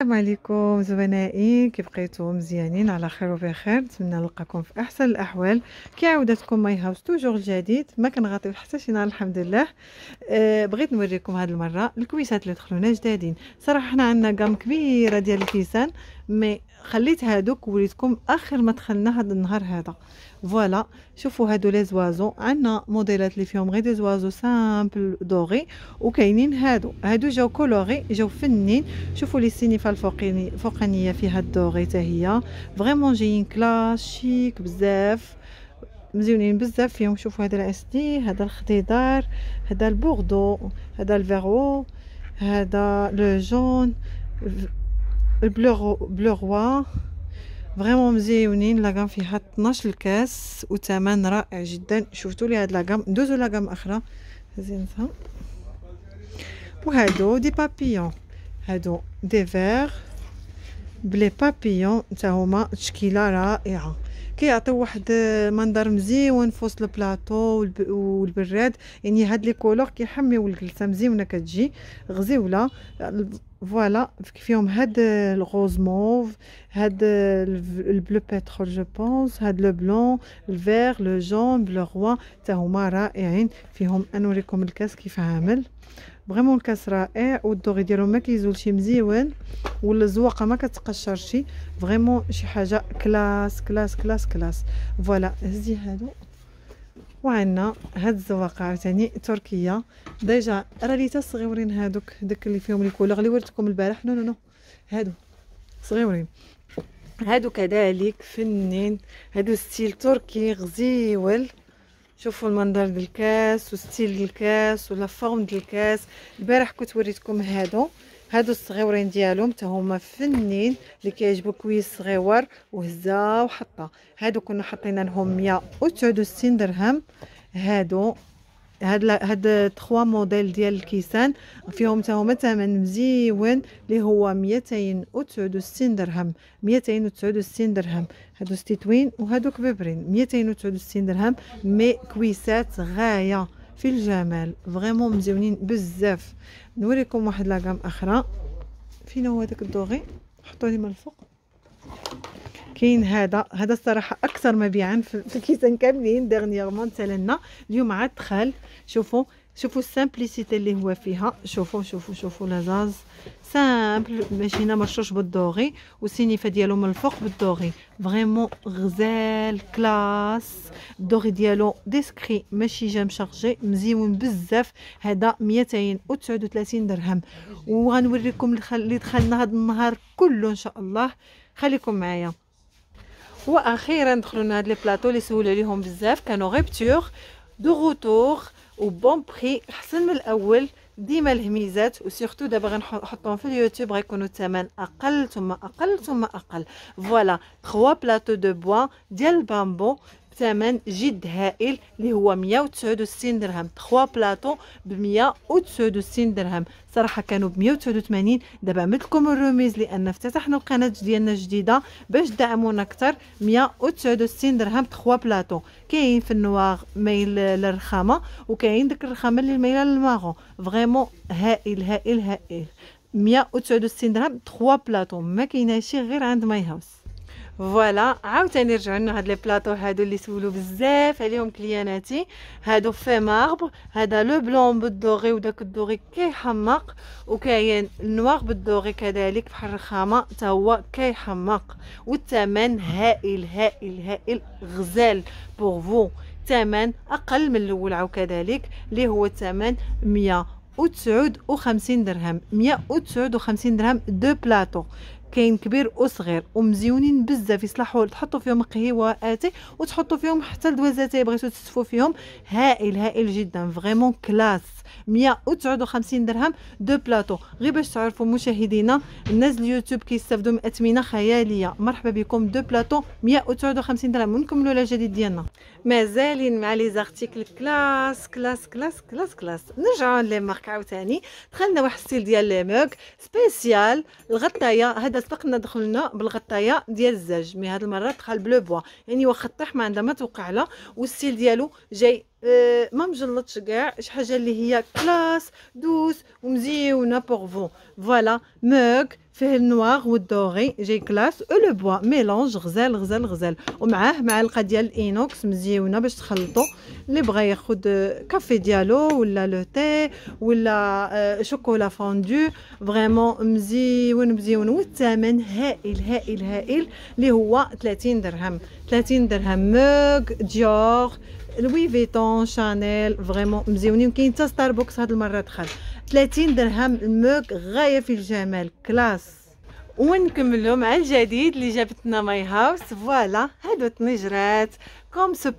السلام عليكم زبنائي كيف بقيتوا مزيانين على خير وبخير نتمنى نلقاكم في احسن الاحوال كي عودتكم ماي هاوس توجور جديد ما كنغطي حتى شي نهار الحمد لله أه بغيت نوريكم هذه المره الكويسات اللي دخلونا جدادين صراحه حنا عندنا قام كبيره ديال الكيسان مي خليت هادوك وريتكم اخر ما دخلنا هذا النهار هذا فوالا شوفوا هادو لي زوازو عندنا موديلات اللي فيهم غير دي زوازو سامبل دوغي وكاينين هادو هادو جاو كولوري جاو فنين شوفوا لي سينيفا الفوقيني الفوقانيه فيها الدوغي حتى هي فريمون جايين كلاسيك بزاف مزيونين بزاف فيهم شوفوا هذا الاس دي هذا الخضيدار هذا البوردو هذا الفيرو هذا لو جون البلو بلوغوا فريمون مزيونين لاكام فيها 12 الكاس وثمن رائع جدا شفتوا لي هاد لاكام ندوزو لاكام اخرى زينتها وهادو دي بابيون هادو دي فير بلي بابيون تا هما تشكيله رائعه كيعطيو واحد منظر مزيون في وسط البلاطو والبراد يعني هاد لي كولور كيحميو الجلسه مزيونه كتجي غزيوله فوالا فيهم هاد الغوز موف هاد البلو بيترول جو بونس هاد لو بلون الفير لو جون لو روا تا هما رائعين فيهم انوريكم الكاس كيف عامل فريمون الكاس رائع والدوغي ديالو ما كيزولش مزيون والزواقه ما كتقشرش فريمون شي حاجه كلاس كلاس كلاس كلاس فوالا هزي هادو وعندنا هاد الزواقه عاوتاني تركيه ديجا راه ليتا صغيورين هادوك داك اللي فيهم الكولور اللي وريتكم البارح نو نو نو هادو صغيورين هادو كذلك فنين هادو ستيل تركي غزيول شوفوا المنظر ديال الكاس وستيل ديال الكاس ولا فورم ديال الكاس البارح كنت وريتكم هادو هادو الصغيورين ديالهم حتى هما فنين اللي كيعجبو كويس صغيور وهزه وحطه هادو كنا حطينا لهم 169 درهم هادو هاد هاد 3 موديل ديال الكيسان فيهم حتى هما ثمن مزيون اللي هو 269 درهم 269 درهم هادو ستيتوين وهادوك ببرين 269 درهم مي كويسات غايه في الجمال فريمون مزيونين بزاف نوريكم واحد لاغام اخرى فين هو داك الدوغي حطوا لي من الفوق كاين هذا هذا الصراحه اكثر مبيعا في الكيسان كاملين ديغنيغمون تاع اليوم عاد دخل شوفوا شوفوا السامبليسيتي اللي هو فيها شوفوا شوفوا شوفوا لازاز سامبل ماشي هنا مرشوش بالدوغي والسينيفه ديالو من الفوق بالدوغي فريمون غزال كلاس الدوغي ديالو ديسكري ماشي جام شارجي مزيون بزاف هذا 239 درهم وغنوريكم اللي دخلنا هذا النهار كله ان شاء الله خليكم معايا واخيرا دخلوا لهاد لي بلاطو اللي سولوا عليهم بزاف كانوا غيبتور دو غوتور وبون بري احسن من الاول ديما الهميزات وسيرتو دابا غنحطهم في اليوتيوب غيكونوا الثمن اقل ثم اقل ثم اقل فوالا 3 بلاطو دو بوا ديال البامبو بثمن جد هائل اللي هو 169 درهم 3 بلاطو ب 169 درهم صراحه كانوا ب 189 دابا عملت لكم الروميز لان افتتحنا القناه ديالنا جديده باش دعمونا اكثر 169 درهم 3 بلاطو كاين في النواغ ميل للرخامه وكاين ديك الرخامه اللي مايله للماغون فريمون هائل هائل هائل 169 درهم 3 بلاطو ما كايناش غير عند ماي هاوس فوالا عاوتاني رجعوا لنا هاد لي بلاطو هادو اللي سولوا بزاف عليهم كلياناتي هادو في ماربر هذا لو بلون بالدوغي وداك الدوغي كيحمق وكاين النوار بالدوغي كذلك بحال الرخامه حتى هو كيحمق والثمن هائل هائل هائل غزال بوغ فو ثمن اقل من الاول عاو كذلك اللي هو و 159 درهم 159 درهم دو بلاطو كاين كبير وصغير ومزيونين بزاف يصلحوا تحطوا فيهم قهوه واتي وتحطوا فيهم حتى الدوازات بغيتو تسفوا فيهم هائل هائل جدا فريمون كلاس 159 درهم دو بلاطو غير باش تعرفوا مشاهدينا الناس اليوتيوب كيستافدوا من اثمنه خياليه مرحبا بكم دو بلاطو 159 درهم ونكملوا الجديد جديد ديالنا مازالين مع لي زارتيكل كلاس كلاس كلاس كلاس كلاس نرجعوا لي مارك عاوتاني دخلنا واحد ستيل ديال لي موك سبيسيال الغطايه هذا سبقنا دخلنا بالغطايه ديال الزاج مي هذه المره دخل بلو بوا يعني واخا طيح ما عندها ما توقع لها والستيل ديالو جاي آه، ما مجلطش كاع شي حاجه اللي هي كلاس دوس ومزيونه فو فوالا موك فيه النواغ والدوري جاي كلاس او لو بوا ميلونج غزال غزال غزال ومعاه معلقه ديال الانوكس مزيونه باش تخلطو اللي بغى ياخد آه، كافي ديالو ولا لو تي ولا آه، شوكولا فوندو فريمون مزيون مزيون والثمن هائل هائل هائل اللي هو 30 درهم 30 درهم موك ديور لوي فيتون شانيل فريمون مزيونين كاين حتى ستاربكس هاد المره دخل 30 درهم الموك غايه في الجمال كلاس ونكملو مع الجديد اللي جابتنا ماي هاوس فوالا هادو الطنجرات كوم سو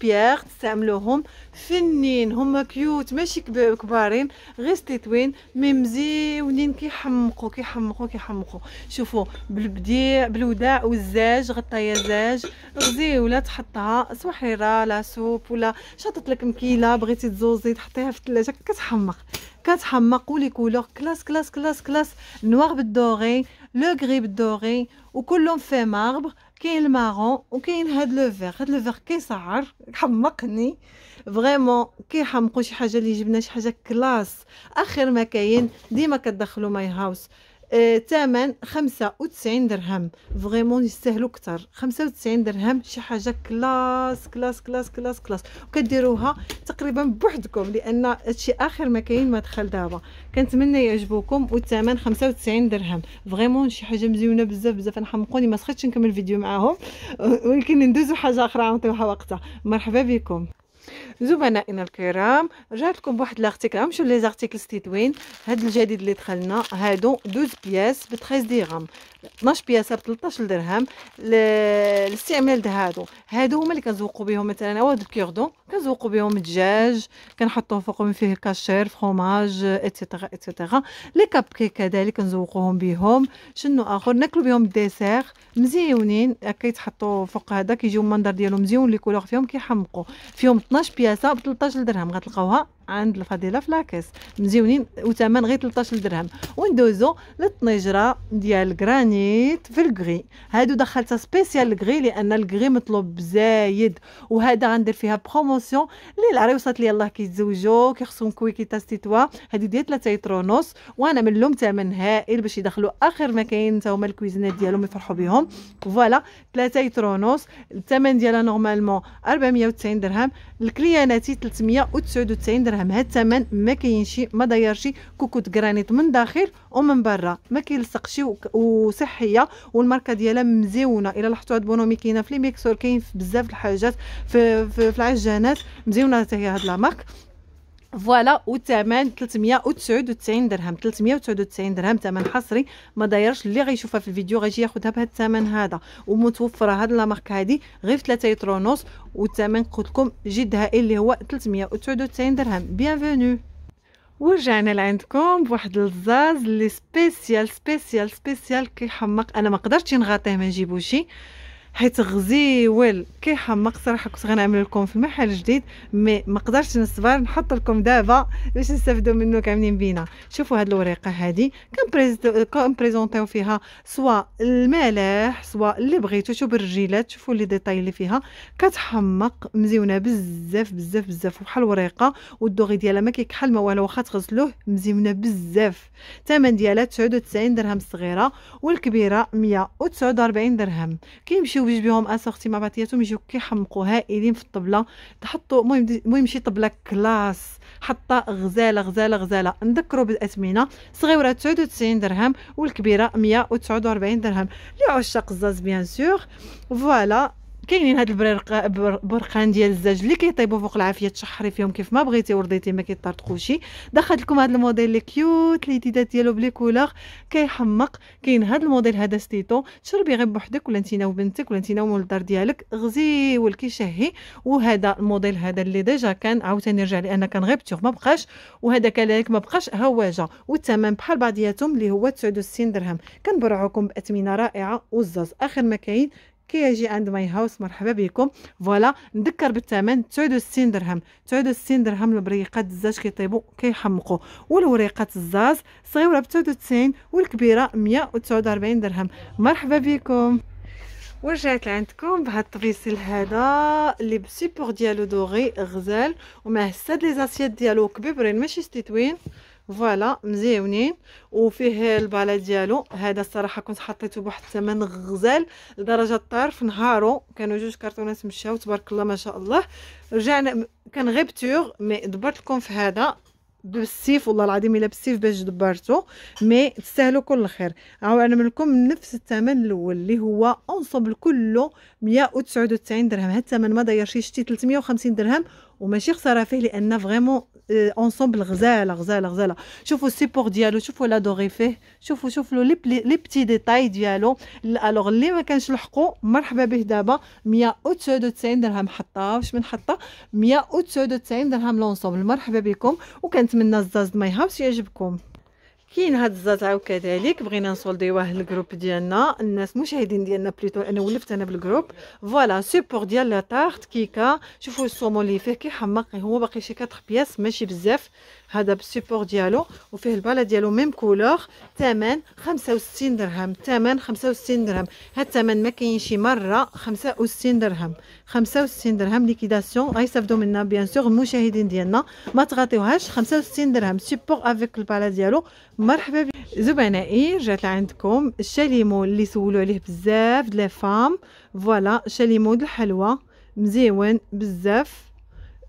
بيير تستعملوهم فنين هما كيوت ماشي كبارين غير ستيتوين مي مزيونين كيحمقوا كيحمقوا كيحمقوا شوفوا بالبديع بالوداع والزاج غطايه زاج غزيوله تحطها سوحيره لا سوب ولا شاطت لك مكيله بغيتي تزوزي تحطيها في الثلاجه كتحمق كتحمق ولي كولور كلاس كلاس كلاس كلاس نوار بالدوري لو غري بالدوري وكلهم في ماربر كاين المارون وكاين هاد لو فيغ هاد لو فيغ كيسعر حمقني فريمون كيحمقوا شي حاجه اللي جبنا شي حاجه كلاس اخر ما كاين ديما كتدخلوا ماي هاوس ثمن آه، 95 درهم فريمون يستاهلوا اكثر 95 درهم شي حاجه كلاس كلاس كلاس كلاس كلاس وكديروها تقريبا بوحدكم لان هادشي اخر ما كاين ما دخل دابا كنتمنى يعجبوكم والثمن 95 درهم فريمون شي حاجه مزيونه بزاف بزاف نحمقوني ما سخيتش نكمل الفيديو معاهم ولكن ندوزو حاجه اخرى نعطيوها وقتها مرحبا بكم زملائنا الكرام رجعت لكم بواحد لارتيكل نمشيو لي زارتيكل ستيتوين هاد الجديد اللي دخلنا هادو 12 بياس ب 13 درهم 12 بياس ب 13 درهم الاستعمال ده هادو هادو هما اللي كنزوقوا بهم مثلا اواد الكيردون كنزوقوا بهم الدجاج كنحطوا فوقهم فيه كاشير فروماج ايتترا ايتترا لي كاب كيك كذلك كنزوقوهم بهم شنو اخر ناكلو بهم الديسير مزيونين هكا فوق هذا كيجيو المنظر ديالهم مزيون لي كولور فيهم كيحمقوا فيهم 12 12 بياسه ب 13 درهم غتلقاوها عند الفضيله فلاكس مزيونين وثمن غير 13 درهم وندوزو للطنجره ديال الجرانيت في الكغي هادو دخلتها سبيسيال الكغي لان الكغي مطلوب بزايد وهذا غندير فيها بروموسيون اللي اللي يلاه كيتزوجوا كيخصهم كويكيتا ستيتوا هادي ديال 3 يتر ونص وانا من لهم ثمن هائل باش يدخلوا اخر ما كاين حتى هما الكويزينات ديالهم يفرحوا بهم فوالا 3 يتر ونص الثمن ديالها نورمالمون 490 درهم الكلياناتي 399 درهم درهم هاد الثمن ما كاينش ما دايرش كوكوت كرانيت من داخل ومن برا ما كيلصقش وصحيه والماركه ديالها مزيونه الا لاحظتوا هاد بونومي كاينه في لي ميكسور كاين بزاف الحاجات في, في, في العجانات مزيونه حتى هي هاد لا مارك فوالا والثمن 399 درهم 399 درهم ثمن حصري ما دايرش اللي غيشوفها في الفيديو غيجي ياخذها بهذا الثمن هذا ومتوفره هاد لا مارك هادي غير في 3 يتر ونص والثمن قلت لكم جد هائل اللي هو 399 درهم بيانفونو ورجعنا لعندكم بواحد الزاز اللي سبيسيال سبيسيال سبيسيال كيحمق انا ما قدرتش نغطيه ما نجيبوشي حيت غزيول كيحمق صراحه كنت غنعمل لكم في محل جديد مي ما قدرتش نصبر نحط لكم دابا باش نستافدوا منه كاملين بينا شوفوا هاد الوريقه هادي كنبريزونتيو فيها سواء الملاح سواء اللي بغيتو شوفوا الرجيلات شوفوا لي ديتاي اللي فيها كتحمق مزيونه بزاف بزاف بزاف وبحال الوريقه والدوغي ديالها ما كيكحل ما والو واخا تغسلوه مزيونه بزاف الثمن ديالها 99 درهم الصغيره والكبيره 149 درهم كيمشي بيهم بهم مع بعضياتهم يجيو كيحمقوا هائلين في الطبله تحطوا المهم المهم شي طبله كلاس حطه غزاله غزاله غزاله نذكروا بالاثمنه صغيره 99 درهم والكبيره 149 درهم لعشاق الزاز بيان سور فوالا كاينين هاد البرق برقان ديال الزاج اللي كيطيبوا فوق العافيه تشحري فيهم كيف ما بغيتي ورديتي ما كيطرطقوش دخلت لكم هاد الموديل اللي كيوت لي ديدات ديالو بلي كولور كيحمق كاين هاد الموديل هذا ستيتو تشربي غير بوحدك ولا انتينا وبنتك ولا انتينا مول الدار ديالك غزي والكيشهي وهذا الموديل هذا اللي ديجا كان عاوتاني رجع لان كان غير بتيغ ما بقاش وهذا كذلك ما بقاش هواجه والثمن بحال بعضياتهم اللي هو 69 درهم كنبرعوكم باثمنه رائعه والزاز اخر ما كاين كي يجي عند ماي هاوس مرحبا بكم فوالا نذكر بالثمن 69 درهم 69 درهم البريقات الزاج كيطيبوا كيحمقوا والوريقات الزاز صغيره ب 99 والكبيره 149 درهم مرحبا بكم ورجعت لعندكم بهاد الطبيسيل هذا اللي بسيبور ديالو دوغي غزال ومعه الساد لي زاسيات ديالو كبيبرين ماشي ستيتوين فوالا مزيونين وفيه البالا ديالو هذا الصراحه كنت حطيته بواحد الثمن غزال لدرجه الطرف نهارو كانوا جوج كرتونات مشاو تبارك الله ما شاء الله رجعنا كان غير مي دبرت لكم في هذا بالسيف والله العظيم الا بالسيف باش دبرته مي تستاهلوا كل خير انا منكم نفس الثمن الاول اللي هو انصب كله 199 درهم هذا الثمن ما دايرش شي شتي 350 درهم وماشي خساره فيه لان فريمون اونسومبل آه، غزاله غزاله غزاله شوفوا السيبور ديالو شوفوا لا دوغي فيه شوفوا شوفوا لو لي بتي ديتاي ديالو الوغ اللي ما كانش لحقو مرحبا به دابا 199 درهم حطه واش من حطه 199 درهم لونسومبل مرحبا بكم وكنتمنى الزاز ما هاوس يعجبكم كاين هاد الزطع كذلك بغينا نسولديوه للجروب ديالنا الناس المشاهدين ديالنا بليتو انا ولفت انا بالجروب فوالا سوبور ديال لا تارت كيكه شوفوا الصومون اللي فيه كيحمق هو باقي شي 4 بياس ماشي بزاف هذا بالسيبور ديالو وفيه البالا ديالو ميم كولور ثمن 65 درهم ثمن 65 درهم هاد الثمن ما كاينش مره 65 درهم 65 درهم ليكيداسيون غيستافدوا منا بيان سور المشاهدين ديالنا ما تغطيوهاش 65 درهم سيبور افيك البالا ديالو مرحبا بي زبنائي رجعت لعندكم الشاليمو اللي سولوا عليه بزاف د لي فام فوالا شاليمو د الحلوى مزيون بزاف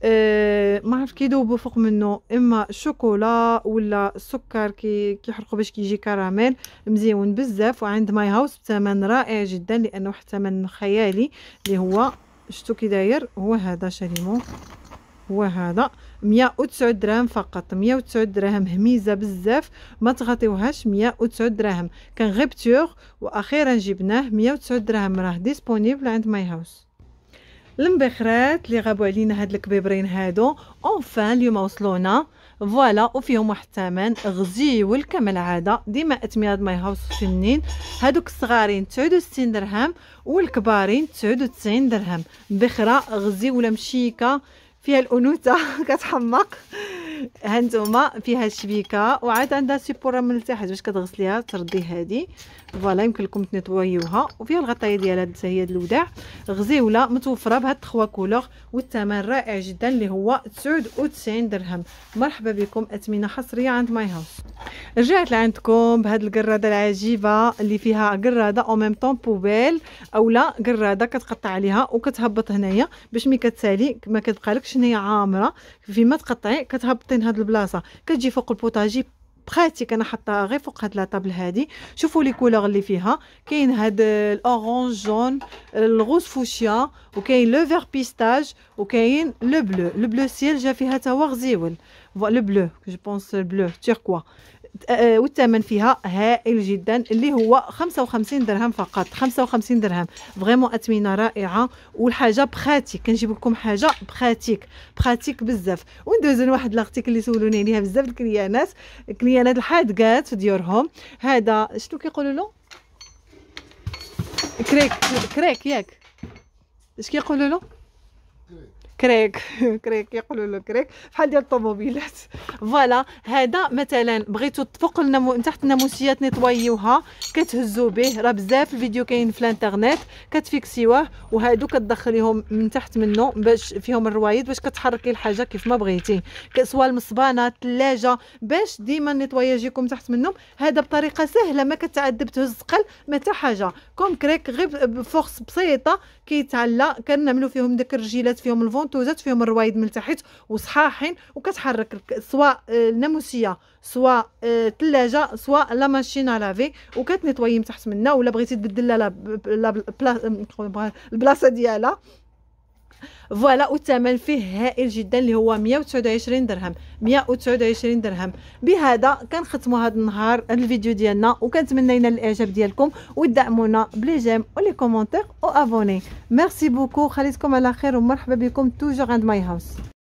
أه ما عرفت كيدوبوا فوق منه اما شوكولا ولا سكر كي كيحرقوا باش كيجي كراميل مزيون بزاف وعند ماي هاوس بثمن رائع جدا لانه واحد الثمن خيالي اللي هو شتو كي داير هو هذا شريمو هو هذا 109 دراهم فقط 109 دراهم هميزه بزاف ما تغطيوهاش 109 دراهم كان غيبتور واخيرا جبناه 109 دراهم راه ديسپونيبل عند ماي هاوس المبخرات اللي غابوا علينا هاد الكبيبرين هادو اونفان اليوم وصلونا فوالا وفيهم واحد الثمن غزيول كما العاده ديما اتمياد ماي هاوس فنين هادوك الصغارين 69 درهم والكبارين 99 درهم بخره غزيوله مشيكه فيها الانوثه كتحمق هانتوما فيها الشبيكه وعاد عندها سيبورا من التحت باش كتغسليها تردي هادي فوالا يمكن لكم تنطويوها وفيها الغطايه ديالها حتى هي الوداع غزيوله متوفره بهاد التخوا كولور والثمن رائع جدا اللي هو 99 درهم مرحبا بكم اثمنه حصريه عند ماي هاوس رجعت لعندكم بهاد القراده العجيبه اللي فيها قراده او ميم طون بوبيل اولا قراده كتقطع عليها وكتهبط هنايا باش ملي كتسالي ما كتبقالكش شنو عامره فيما تقطعي كتهبطين هاد البلاصه كتجي فوق البوطاجي بخاتيك انا حاطه غير فوق هاد لاطابل هادي شوفوا لي كولور اللي فيها كاين هاد الاورانج جون الغوز فوشيا وكاين لو فيغ بيستاج وكاين لو بلو لو بلو سيل جا فيها تا هو غزيول لو بلو جو بونس بلو تيركوا والثمن فيها هائل جدا اللي هو 55 درهم فقط 55 درهم فريمون اثمنه رائعه والحاجه بخاتيك كنجيب لكم حاجه بخاتيك بخاتيك بزاف وندوزو لواحد لاختيك اللي سولوني عليها بزاف الكليانات الكليانات الحادقات في ديورهم هذا شنو كيقولوا له كريك كريك ياك اش كيقولوا له كريك كريك يقولوا له كريك بحال ديال الطوموبيلات فوالا هذا مثلا بغيتو تفوق النمو تحت الناموسيات نيطويوها كتهزو به راه بزاف الفيديو كاين في الانترنيت كتفيكسيوه وهادو كتدخليهم من تحت منه باش فيهم الروايد باش كتحركي الحاجه كيف ما بغيتي سواء المصبانه الثلاجه باش ديما النيطواياج تحت منهم هذا بطريقه سهله ما كتعذب تهز ثقل ما حتى حاجه كوم كريك غير بفورس بسيطه كيتعلى كنعملو فيهم ديك الرجيلات فيهم الفونت الخطوزات فيهم الروايد من تحت وصحاحين وكتحرك سواء الناموسيه سواء الثلاجه سواء لا ماشين لافي وكتنيطوي من تحت منها ولا بغيتي تبدل لها البلاصه ديالها فوالا والثمن فيه هائل جدا اللي هو 129 درهم 129 درهم بهذا كنختموا هذا النهار الفيديو ديالنا ينال الاعجاب ديالكم ودعمونا بلي جيم ولي كومونتير وافوني ميرسي بوكو خليتكم على خير ومرحبا بكم توجور عند ماي هاوس